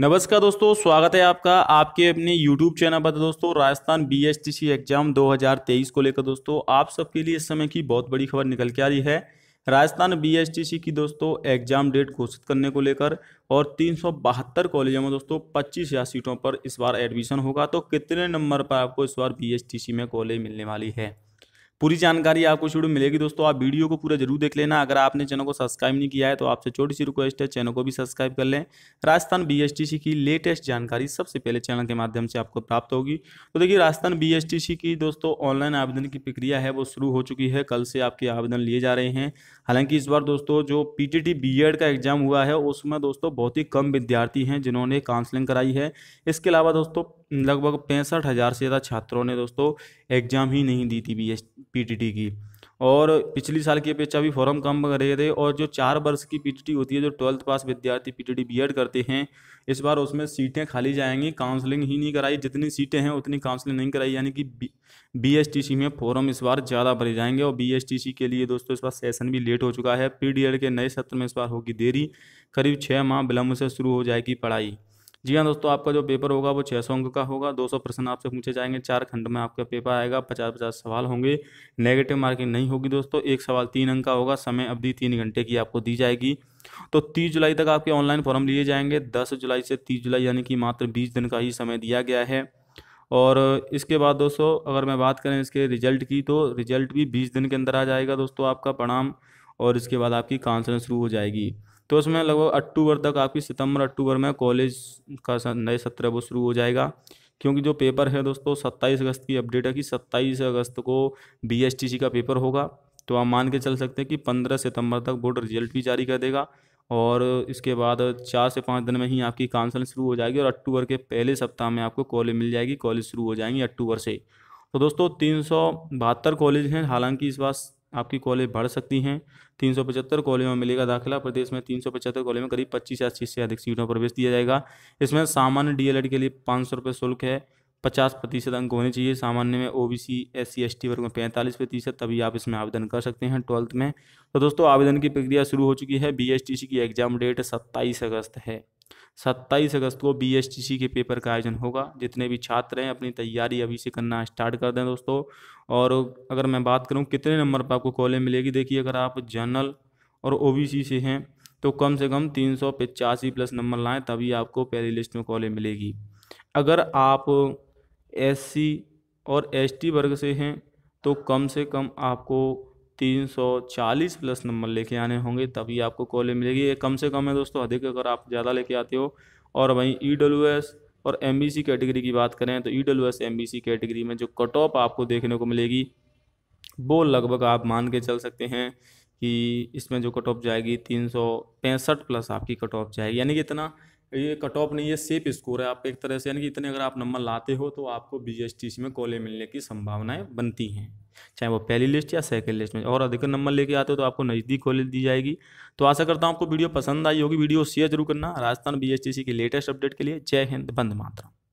नमस्कार दोस्तों स्वागत है आपका आपके अपने YouTube चैनल पर दोस्तों Rajasthan B S T C exam दो हज़ार तेईस को लेकर दोस्तों आप सबके लिए इस समय की बहुत बड़ी खबर निकल के आ रही है Rajasthan B S T C की दोस्तों एग्जाम डेट घोषित करने को लेकर और तीन सौ बहत्तर कॉलेजों में दोस्तों पच्चीस हज़ार सीटों पर इस बार एडमिशन होगा तो कितने नंबर पर आपको इस बार बी एस टी सी में कॉलेज मिलने वाली है पूरी जानकारी आपको शुरू मिलेगी दोस्तों आप वीडियो को पूरा जरूर देख लेना अगर आपने चैनल को सब्सक्राइब नहीं किया है तो आपसे छोटी सी रिक्वेस्ट है चैनल को भी सब्सक्राइब कर लें राजस्थान बीएसटीसी की लेटेस्ट जानकारी सबसे पहले चैनल के माध्यम से आपको प्राप्त होगी तो देखिए राजस्थान बी की दोस्तों ऑनलाइन आवेदन की प्रक्रिया है वो शुरू हो चुकी है कल से आपके आवेदन लिए जा रहे हैं हालांकि इस बार दोस्तों जो पीटीटी बीएड का एग्ज़ाम हुआ है उसमें दोस्तों बहुत ही कम विद्यार्थी हैं जिन्होंने काउंसलिंग कराई है इसके अलावा दोस्तों लगभग पैंसठ हज़ार से ज़्यादा छात्रों ने दोस्तों एग्ज़ाम ही नहीं दी थी बी पीटीटी की और पिछली साल की अपेक्षा भी फॉर्म कम रहे थे और जो चार वर्ष की पीटीटी होती है जो ट्वेल्थ पास विद्यार्थी पीटीटी बीएड करते हैं इस बार उसमें सीटें खाली जाएंगी काउंसलिंग ही नहीं कराई जितनी सीटें हैं उतनी काउंसलिंग नहीं कराई यानी कि बी में फॉर्म इस बार ज़्यादा भरे जाएंगे और बी के लिए दोस्तों इस बार सेशन भी लेट हो चुका है पी के नए सत्र में इस बार होगी देरी करीब छः माह विलम्ब से शुरू हो जाएगी पढ़ाई जी हाँ दोस्तों आपका जो पेपर होगा वो छः सौ अंक का होगा दो सौ प्रश्न आपसे पूछे जाएंगे चार खंड में आपका पेपर आएगा पचास पचास सवाल होंगे नेगेटिव मार्किंग नहीं होगी दोस्तों एक सवाल तीन अंक का होगा समय अवधि तीन घंटे की आपको दी जाएगी तो तीस जुलाई तक आपके ऑनलाइन फॉर्म लिए जाएंगे दस जुलाई से तीस जुलाई यानी कि मात्र बीस दिन का ही समय दिया गया है और इसके बाद दोस्तों अगर मैं बात करें इसके रिजल्ट की तो रिजल्ट भी बीस दिन के अंदर आ जाएगा दोस्तों आपका परिणाम और इसके बाद आपकी काउंसलिंग शुरू हो जाएगी तो उसमें लगभग अक्टूबर तक आपकी सितंबर अक्टूबर में कॉलेज का नए सत्र वो शुरू हो जाएगा क्योंकि जो पेपर है दोस्तों सत्ताईस अगस्त की अपडेट है कि सत्ताईस अगस्त को बी का पेपर होगा तो आप मान के चल सकते हैं कि पंद्रह सितंबर तक बोर्ड रिजल्ट भी जारी कर देगा और इसके बाद चार से पाँच दिन में ही आपकी काउंसलिंग शुरू हो जाएगी और अक्टूबर के पहले सप्ताह में आपको कॉलेज मिल जाएगी कॉलेज शुरू हो जाएंगी अक्टूबर से तो दोस्तों तीन सौ बहत्तर कॉलेज हैं हालांकि इस बार आपकी कॉलेज बढ़ सकती हैं तीन सौ पचहत्तर कॉलेज में मिलेगा दाखिला प्रदेश में तीन सौ पचहत्तर कॉलेज में करीब पच्चीस या अस्सी से अधिक सीटों पर प्रवेश दिया जाएगा इसमें सामान्य डीएलएड के लिए पाँच सौ रुपये शुल्क है पचास प्रतिशत अंक होने चाहिए सामान्य में O B C S C S T वर्ग में पैंतालीस प्रतिशत तभी आप इसमें आवेदन कर सकते हैं ट्वेल्थ में तो दोस्तों आवेदन की प्रक्रिया शुरू हो चुकी है बी एस टी सी की एग्जाम डेट सत्ताईस अगस्त है सत्ताईस अगस्त को बी के पेपर का आयोजन होगा जितने भी छात्र हैं अपनी तैयारी अभी से करना स्टार्ट कर दें दोस्तों और अगर मैं बात करूं कितने नंबर पर आपको कॉलेज मिलेगी देखिए अगर आप जनरल और ओबीसी से हैं तो कम से कम तीन सौ पचासी प्लस नंबर लाएँ तभी आपको पहली लिस्ट में कॉलेज मिलेगी अगर आप एस और एस वर्ग से हैं तो कम से कम आपको तीन सौ चालीस प्लस नंबर लेके आने होंगे तभी आपको कॉलेज मिलेगी ये कम से कम है दोस्तों अधिक अगर आप ज़्यादा लेके आते हो और वहीं ई डब्ल्यू एस और एम बी सी कैटेगरी की बात करें तो E W S M B C category में जो कट ऑफ आपको देखने को मिलेगी वो लगभग आप मान के चल सकते हैं कि इसमें जो कट ऑफ जाएगी तीन सौ पैंसठ प्लस आपकी कट ऑफ जाएगी यानी कि इतना ये कट ऑफ नहीं है सेफ स्कोर है आप एक तरह से यानी कि इतने अगर आप नंबर लाते हो तो आपको बी एस टी में कॉलेज मिलने की संभावनाएँ बनती हैं चाहे वो पहली लिस्ट या सेकंड लिस्ट में और अधिक नंबर लेके आते हो तो आपको नज़दीक खोल दी जाएगी तो आशा करता हूँ आपको वीडियो पसंद आई होगी वीडियो शेयर जरूर करना राजस्थान बी के लेटेस्ट अपडेट के लिए जय हिंद बंद मात्रा